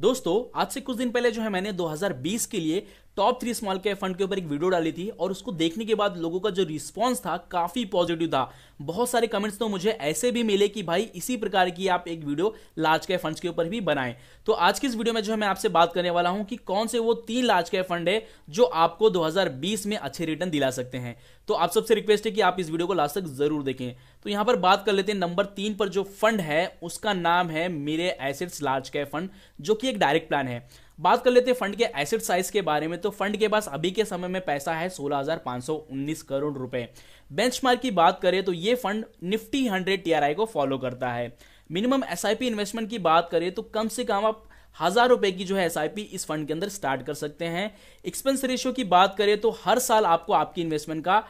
दोस्तों आज से कुछ दिन पहले जो है मैंने 2020 के लिए top three small cap fund के ऊपर एक वीडियो डाली थी और उसको देखने के बाद लोगों का जो रिस्पांस था काफी पॉजिटिव था बहुत सारे कमेंट्स तो मुझे ऐसे भी मिले कि भाई इसी प्रकार की आप एक वीडियो लार्ज कैप फंड के ऊपर भी बनाएं तो आज की इस वीडियो में जो है मैं आपसे बात करने वाला हूं कि कौन से वो तीन लार्ज कैप फंड है जो आपको दो में अच्छे रिटर्न दिला सकते हैं तो आप सबसे रिक्वेस्ट है कि आप इस वीडियो को लास्ट तक जरूर देखें तो यहां पर बात कर लेते हैं नंबर तीन पर जो फंड है उसका नाम है मेरे एसेट्स लार्ज कैप फंड जो कि एक डायरेक्ट प्लान है बात कर लेते हैं फंड के एसेट साइज के बारे में तो फंड के पास अभी के समय में पैसा है 16,519 करोड़ रुपए बेंचमार्क की बात करें तो ये फंड निफ्टी हंड्रेड टीआरआई को फॉलो करता है मिनिमम एस इन्वेस्टमेंट की बात करें तो कम से कम आप हजार रुपए की जो है एस इस फंड के अंदर स्टार्ट कर सकते हैं एक्सपेंस रेशियो की बात करें तो हर साल आपको आपकी इन्वेस्टमेंट का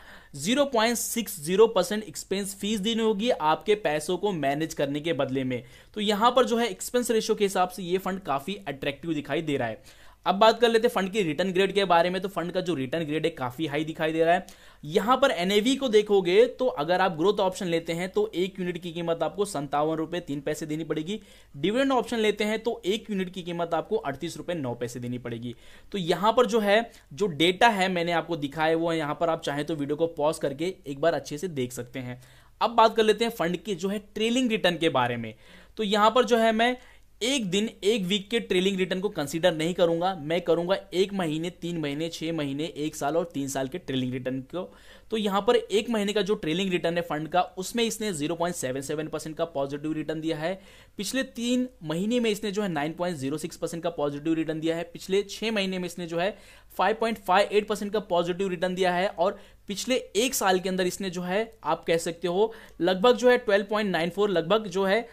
0.60 परसेंट एक्सपेंस फीस देनी होगी आपके पैसों को मैनेज करने के बदले में तो यहां पर जो है एक्सपेंस रेशियो के हिसाब से ये फंड काफी अट्रैक्टिव दिखाई दे रहा है अब बात कर लेते हैं फंड की रिटर्न ग्रेड के बारे में तो फंड का जो रिटर्न ग्रेड है काफी हाई दिखाई दे रहा है यहां पर एनएवी को देखोगे तो अगर आप ग्रोथ ऑप्शन लेते हैं तो एक यूनिट की कीमत आपको संतावन रुपए तीन पैसे देनी पड़ेगी डिविडेंड ऑप्शन लेते हैं तो एक यूनिट की कीमत आपको अड़तीस रुपए नौ पैसे देनी पड़ेगी तो यहां पर जो है जो डेटा है मैंने आपको दिखाया वो है यहां पर आप चाहे तो वीडियो को पॉज करके एक बार अच्छे से देख सकते हैं अब बात कर लेते हैं फंड के जो है ट्रेलिंग रिटर्न के बारे में तो यहां पर जो है मैं एक दिन एक वीक के ट्रेलिंग रिटर्न को कंसीडर नहीं करूंगा मैं करूंगा एक महीने तीन महीने छह महीने एक साल और तीन साल के ट्रेलिंग रिटर्न को तो यहाँ पर एक महीने का जो ट्रेलिंग रिटर्न है फंड का उसमें इसने 0.77 परसेंट का पॉजिटिव रिटर्न दिया है पिछले तीन महीने में इसने जो है 9.06 परसेंट का पॉजिटिव रिटर्न दिया है पिछले छह महीने में इसने जो है 5.58 परसेंट का पॉजिटिव रिटर्न दिया है और पिछले एक साल के अंदर इसने जो है आप कह सकते हो लगभग जो है ट्वेल्व लगभग जो है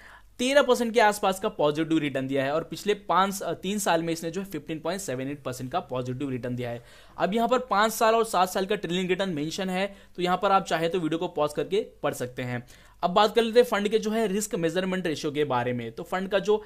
तेरह परसेंट के आसपास का पॉजिटिव रिटर्न दिया है और पिछले पांच तीन साल में इसने जो है fifteen point seven eight percent का पॉजिटिव रिटर्न दिया है अब यहां पर पांच साल और सात साल का ट्रेलिंग रिटर्न मेंशन है तो यहां पर आप चाहे तो वीडियो को पॉज करके पढ़ सकते हैं अब बात कर लेते हैं फंड के जो है रिस्क मेजरमेंट रेशियो के बारे में तो फंड का जो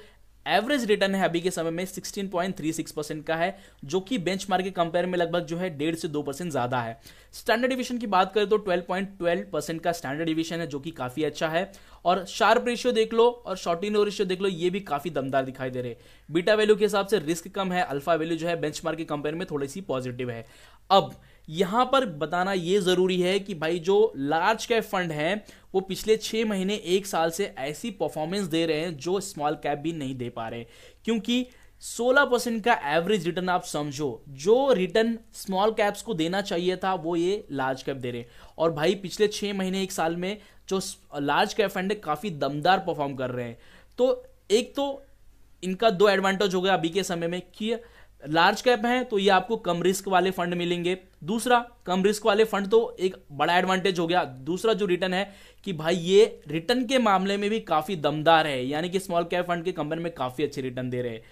एवरेज रिटर्न है अभी के समय में 16.36 परसेंट का है जो कि बेंचमार्क के कंपेयर में लगभग जो है डेढ़ से दो परसेंट ज्यादा है स्टैंडर्ड डिविजन की बात करें तो 12.12 परसेंट का स्टैंडर्ड डिविजन है जो कि काफी अच्छा है और शार्प रेशियो देख लो और शॉर्ट इन रेशियो देख लो ये भी काफी दमदार दिखाई दे रहे बीटा वैल्यू के हिसाब से रिस्क कम है अल्फा वैल्यू जो है बेंचमार्क के कंपेयर में थोड़ी सी पॉजिटिव है अब यहां पर बताना यह जरूरी है कि भाई जो लार्ज कैप फंड है वो पिछले छह महीने एक साल से ऐसी परफॉर्मेंस दे रहे हैं जो स्मॉल कैप भी नहीं दे पा रहे क्योंकि 16 परसेंट का एवरेज रिटर्न आप समझो जो रिटर्न स्मॉल कैप्स को देना चाहिए था वो ये लार्ज कैप दे रहे और भाई पिछले छह महीने एक साल में जो लार्ज कैप फंड है काफ़ी दमदार परफॉर्म कर रहे हैं तो एक तो इनका दो एडवांटेज हो गया अभी के समय में कि लार्ज कैप हैं तो ये आपको कम रिस्क वाले फंड मिलेंगे दूसरा कम रिस्क वाले फंड तो एक बड़ा एडवांटेज हो गया दूसरा जो रिटर्न है कि भाई ये रिटर्न के मामले में भी काफ़ी दमदार है यानी कि स्मॉल कैप फंड के कंपनी में काफ़ी अच्छे रिटर्न दे रहे हैं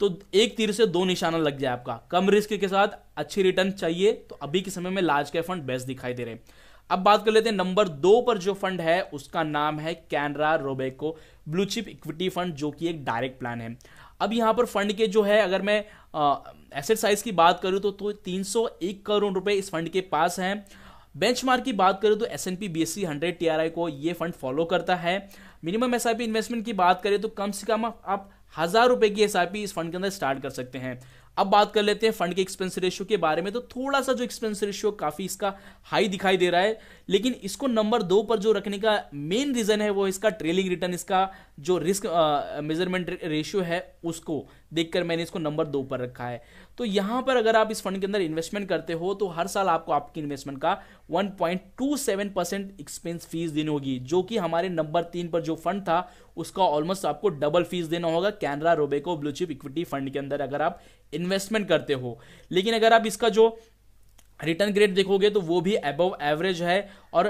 तो एक तीर से दो निशाना लग जाए आपका कम रिस्क के साथ अच्छी रिटर्न चाहिए तो अभी के समय में लार्ज कैप फंड बेस्ट दिखाई दे रहे हैं अब बात कर लेते हैं नंबर दो पर जो फंड है उसका नाम है Canara Robeco blue chip equity fund जो कि एक डायरेक्ट प्लान है अब यहां पर फंड के जो है अगर मैं एसेट साइज की बात करूं तो, तो 301 करोड़ रुपए इस फंड के पास हैं बेंचमार्क की बात करें तो S N P B S C hundred T R I को ये फंड फॉलो करता है minimum S I P investment की बात करें तो कम से कम आप हज़ार रुपए की एस आई पी इस फंड के अंदर स्टार्ट कर सकते हैं अब बात कर लेते हैं फंड के एक्सपेंस रेशियो के बारे में तो थोड़ा सा जो एक्सपेंस रेशियो काफी इसका हाई दिखाई दे रहा है लेकिन इसको नंबर दो पर जो रखने का मेन रीजन है वो इसका ट्रेलिंग रिटर्न इसका जो रिस्क मेजरमेंट रेशियो है उसको देखकर मैंने इसको नंबर दो पर रखा है तो यहां पर अगर आप इस फंड के अंदर इन्वेस्टमेंट करते हो तो हर साल आपको आपकी इन्वेस्टमेंट का 1.27 परसेंट एक्सपेंस फीस देनी होगी जो कि हमारे नंबर तीन पर जो फंड था उसका ऑलमोस्ट आपको डबल फीस देना होगा Canara Robeco blue chip equity fund के अंदर अगर आप इन्वेस्टमेंट करते हो लेकिन अगर आप इसका जो रिटर्न ग्रेड देखोगे तो वो भी अबव एवरेज है और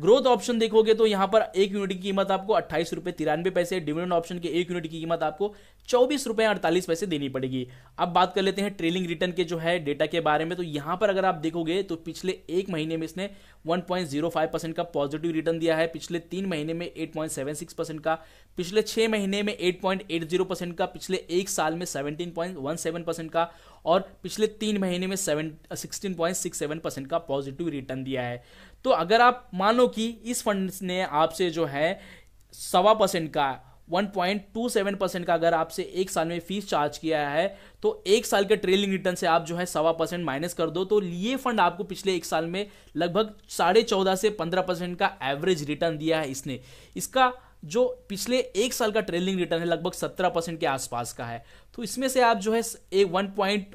ग्रोथ ऑप्शन देखोगे तो यहां पर एक यूनिट की कीमत आपको अट्ठाईस रुपए तिरानवे पैसे डिविडेंड ऑप्शन के एक यूनिट की कीमत आपको चौबीस रुपए अड़तालीस पैसे देनी पड़ेगी अब बात कर लेते हैं ट्रेलिंग रिटर्न के जो है डेटा के बारे में तो यहां पर अगर आप देखोगे तो पिछले एक महीने में इसने 1.05 परसेंट का पॉजिटिव रिटर्न दिया है पिछले तीन महीने में 8.76 परसेंट का पिछले छह महीने में 8.80 परसेंट का पिछले एक साल में 17.17 परसेंट का और पिछले तीन महीने में seven sixteen point six seven percent का पॉजिटिव रिटर्न दिया है तो अगर आप मानो कि इस फंड ने आपसे जो है सवा परसेंट का 1.27 परसेंट का अगर आपसे एक साल में फीस चार्ज किया है तो एक साल के ट्रेलिंग रिटर्न से आप जो है सवा परसेंट माइनस कर दो तो ये फंड आपको पिछले एक साल में लगभग साढ़े चौदह से पंद्रह परसेंट का एवरेज रिटर्न दिया है इसने इसका जो पिछले एक साल का ट्रेलिंग रिटर्न है लगभग सत्रह परसेंट के आसपास का है तो इसमें से आप जो है एक वन पॉइंट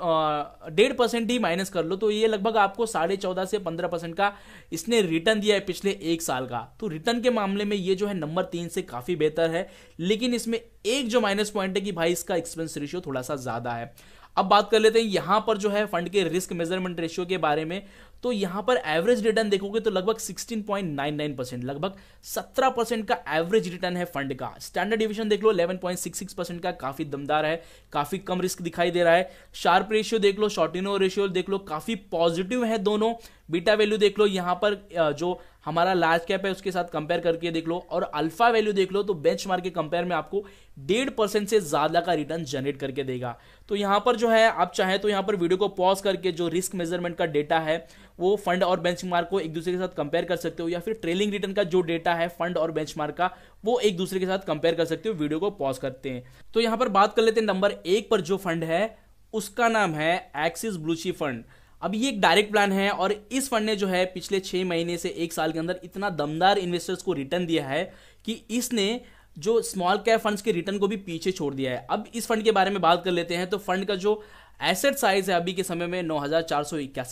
डेढ़ परसेंट ही माइनस कर लो तो ये लगभग आपको साढ़े चौदह से पंद्रह परसेंट का इसने रिटर्न दिया है पिछले एक साल का तो रिटर्न के मामले में ये जो है नंबर तीन से काफ़ी बेहतर है लेकिन इसमें एक जो माइनस पॉइंट है कि भाई इसका एक्सपेंस रेशियो थोड़ा सा ज़्यादा है अब बात कर लेते हैं यहाँ पर जो है फंड के रिस्क मेजरमेंट रेशियो के बारे में तो यहां पर एवरेज रिटर्न देखोगे तो लगभग 16.99 परसेंट लगभग 17 परसेंट का एवरेज रिटर्न है फंड का स्टैंडर्ड डिविजन देख लो 11.66 परसेंट का काफी दमदार है काफी कम रिस्क दिखाई दे रहा है शार्प रेशियो देख लो शॉर्टिनो रेशियो देख लो काफी पॉजिटिव है दोनों बीटा वैल्यू देख लो यहां पर जो हमारा लार्ज कैप है उसके साथ कंपेयर करके देख लो और अल्फा वैल्यू देख लो तो बेंच के कंपेयर में आपको डेढ़ परसेंट से ज्यादा का रिटर्न जनरेट करके देगा तो यहां पर जो है आप चाहे तो यहां पर वीडियो को पॉज करके जो रिस्क मेजरमेंट का डेटा है वो फंड और बेंचमार्क को एक दूसरे के साथ कंपेयर कर सकते हो या फिर ट्रेलिंग रिटर्न का जो डेटा है फंड और बेंचमार्क का वो एक दूसरे के साथ कंपेयर कर सकते हो वीडियो को पॉज करते हैं तो यहां पर बात कर लेते हैं नंबर एक पर जो फंड है उसका नाम है एक्सिस ब्लूची फंड अब ये एक डायरेक्ट प्लान है और इस फंड ने जो है पिछले छह महीने से एक साल के अंदर इतना दमदार इन्वेस्टर्स को रिटर्न दिया है कि इसने जो स्मॉल कैप फंड्स के रिटर्न को भी पीछे छोड़ दिया है अब इस फंड के बारे में बात कर लेते हैं तो फंड का जो एसेट साइज है अभी के समय में नौ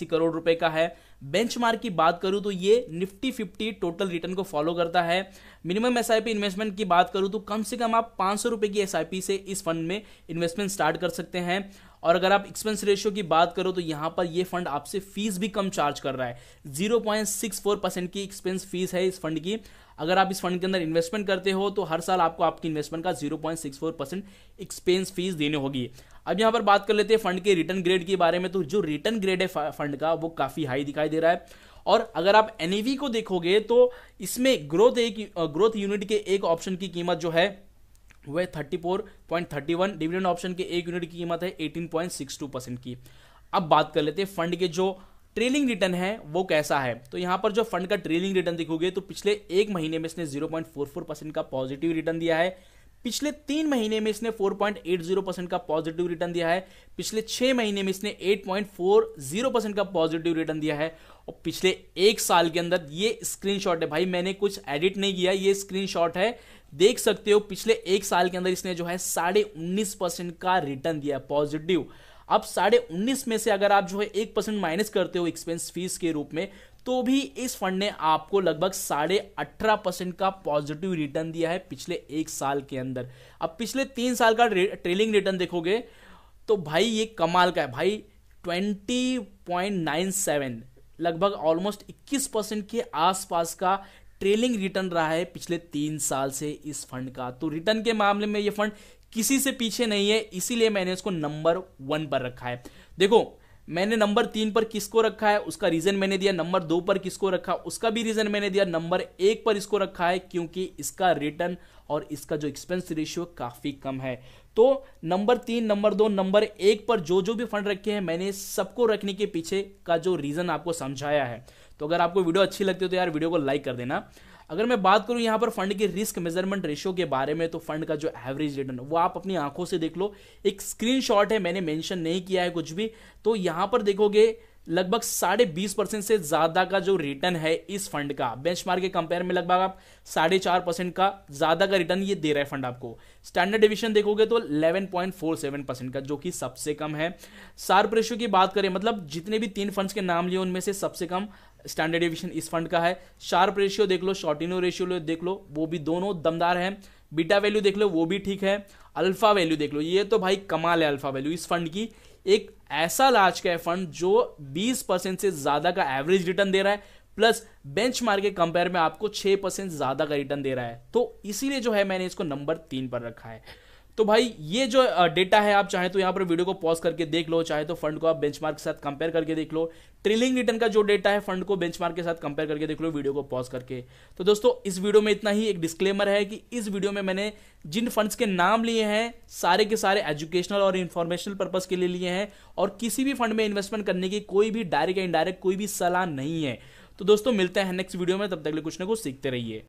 करोड़ रुपए का है बेंचमार्क की बात करूं तो ये निफ्टी 50 टोटल रिटर्न को फॉलो करता है मिनिमम एस इन्वेस्टमेंट की बात करूं तो कम से कम आप पांच सौ की एस से इस फंड में इन्वेस्टमेंट स्टार्ट कर सकते हैं और अगर आप एक्सपेंस रेशियो की बात करो तो यहां पर ये फंड आपसे फीस भी कम चार्ज कर रहा है zero point six four percent की एक्सपेंस फीस है इस फंड की अगर आप इस फंड के अंदर इन्वेस्टमेंट करते हो तो हर साल आपको आपकी इन्वेस्टमेंट का zero point six four percent expense fees देनी होगी अब यहां पर बात कर लेते हैं फंड के रिटर्न ग्रेड के बारे में तो जो रिटर्न ग्रेड है फंड का वो काफ़ी हाई दिखाई दे रहा है और अगर आप एन e को देखोगे तो इसमें ग्रोथ एक ग्रोथ यूनिट के एक ऑप्शन की कीमत जो है वह वन डिविडेंड ऑप्शन के एक यूनिट की कीमत है eighteen point six two percent की अब बात कर लेते हैं फंड के जो ट्रेलिंग रिटर्न है वो कैसा है तो यहाँ पर जो फंड का ट्रेलिंग रिटर्न दिखोगे तो पिछले एक महीने में इसने zero point four four percent का पॉजिटिव रिटर्न दिया है पिछले तीन महीने में इसने 4.80 परसेंट का पॉजिटिव रिटर्न दिया है पिछले छह महीने में इसने 8.40 परसेंट का पॉजिटिव रिटर्न दिया है और पिछले एक साल के अंदर ये स्क्रीनशॉट है भाई मैंने कुछ एडिट नहीं किया ये स्क्रीनशॉट है देख सकते हो पिछले एक साल के अंदर इसने जो है साढ़े उन्नीस परसेंट का रिटर्न दिया पॉजिटिव अब साढ़े उन्नीस में से अगर आप जो है एक परसेंट माइनस करते हो एक्सपेंस फीस के रूप में तो भी इस फंड ने आपको लगभग साढ़े अठारह परसेंट का पॉजिटिव रिटर्न दिया है पिछले एक साल के अंदर अब पिछले तीन साल का ट्रेलिंग रिटर्न देखोगे तो भाई ये कमाल का है भाई ट्वेंटी पॉइंट नाइन सेवन लगभग ऑलमोस्ट इक्कीस परसेंट के आसपास का ट्रेलिंग रिटर्न रहा है पिछले तीन साल से इस फंड का तो रिटर्न के मामले में ये फंड किसी से पीछे नहीं है इसीलिए मैंने इसको नंबर वन पर रखा है देखो मैंने नंबर तीन पर किसको रखा है उसका रीजन मैंने दिया नंबर दो पर किसको रखा उसका भी रीजन मैंने दिया नंबर एक पर इसको रखा है क्योंकि इसका रिटर्न और इसका जो एक्सपेंस रेशियो काफी कम है तो नंबर तीन नंबर दो नंबर एक पर जो जो भी फंड रखे हैं मैंने सबको रखने के पीछे का जो रीजन आपको समझाया है तो अगर आपको वीडियो अच्छी लगती हो तो यार वीडियो को लाइक कर देना अगर मैं बात करूं यहाँ पर फंड के रिस्क मेजरमेंट रेशियो के बारे में तो फंड का जो एवरेज रिटर्न वो आप अपनी आंखों से देख लो एक स्क्रीनशॉट है मैंने मेंशन नहीं किया है कुछ भी तो यहाँ पर देखोगे लगभग साढ़े बीस परसेंट से ज़्यादा का जो रिटर्न है इस फंड का बेंचमार्क के कंपेयर में लगभग आप साढ़े चार परसेंट का ज़्यादा का रिटर्न ये दे रहा है फंड आपको स्टैंडर्ड डिविजन देखोगे तो 11.47 परसेंट का जो कि सबसे कम है सार्प रेशियो की बात करें मतलब जितने भी तीन फंड्स के नाम लिए उनमें से सबसे कम स्टैंडर्ड डिविशन इस फंड का है शार्प रेशियो देख लो शॉर्टिनो रेशियो देख लो वो भी दोनों दमदार हैं बीटा वैल्यू देख लो वो भी ठीक है अल्फा वैल्यू देख लो ये तो भाई कमाल है अल्फा वैल्यू इस फंड की एक ऐसा लार्ज का फंड जो 20 परसेंट से ज़्यादा का एवरेज रिटर्न दे रहा है प्लस बेंच मार्क के कंपेयर में आपको 6 परसेंट ज़्यादा का रिटर्न दे रहा है तो इसीलिए जो है मैंने इसको नंबर तीन पर रखा है तो भाई ये जो डेटा है आप चाहे तो यहाँ पर वीडियो को पॉज करके देख लो चाहे तो फंड को आप बेंचमार्क के साथ कंपेयर करके देख लो ट्रेलिंग रिटर्न का जो डेटा है फंड को बेंचमार्क के साथ कंपेयर करके देख लो वीडियो को पॉज करके तो दोस्तों इस वीडियो में इतना ही एक डिस्क्लेमर है कि इस वीडियो में मैंने जिन फंड्स के नाम लिए हैं सारे के सारे एजुकेशनल और इन्फॉर्मेशनल पर्पज के लिए लिए हैं और किसी भी फंड में इन्वेस्टमेंट करने की कोई भी डायरेक्ट या इनडायरेक्ट कोई भी सलाह नहीं है तो दोस्तों मिलते हैं नेक्स्ट वीडियो में तब तक कुछ ना कुछ सीखते रहिए